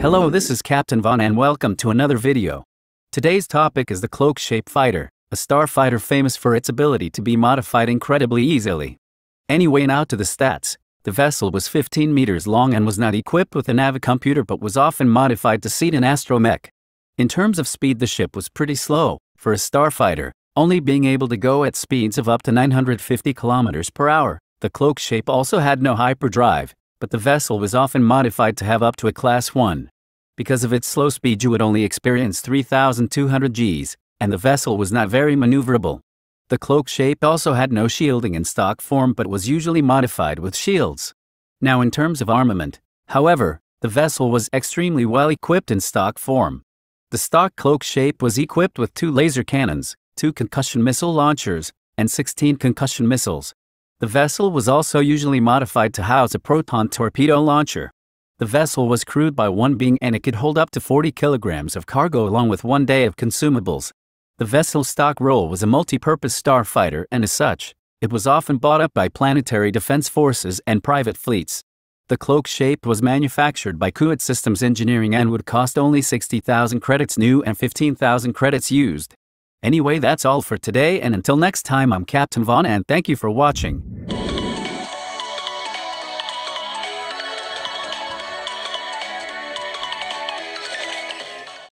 Hello, this is Captain Von and welcome to another video. Today's topic is the Cloak Shape Fighter, a starfighter famous for its ability to be modified incredibly easily. Anyway now to the stats. The vessel was 15 meters long and was not equipped with a navicomputer but was often modified to seat an astromech. In terms of speed the ship was pretty slow, for a starfighter, only being able to go at speeds of up to 950 kilometers per hour. The cloak shape also had no hyperdrive, but the vessel was often modified to have up to a class 1. Because of its slow speed you would only experience 3,200 Gs, and the vessel was not very maneuverable. The cloak shape also had no shielding in stock form but was usually modified with shields. Now in terms of armament, however, the vessel was extremely well equipped in stock form. The stock cloak shape was equipped with two laser cannons, two concussion missile launchers, and 16 concussion missiles, the vessel was also usually modified to house a proton torpedo launcher. The vessel was crewed by one being and it could hold up to 40 kilograms of cargo along with one day of consumables. The vessel's stock role was a multi-purpose starfighter and as such, it was often bought up by planetary defense forces and private fleets. The cloak shape was manufactured by Kuat Systems Engineering and would cost only 60,000 credits new and 15,000 credits used. Anyway, that's all for today, and until next time, I'm Captain Vaughn, and thank you for watching.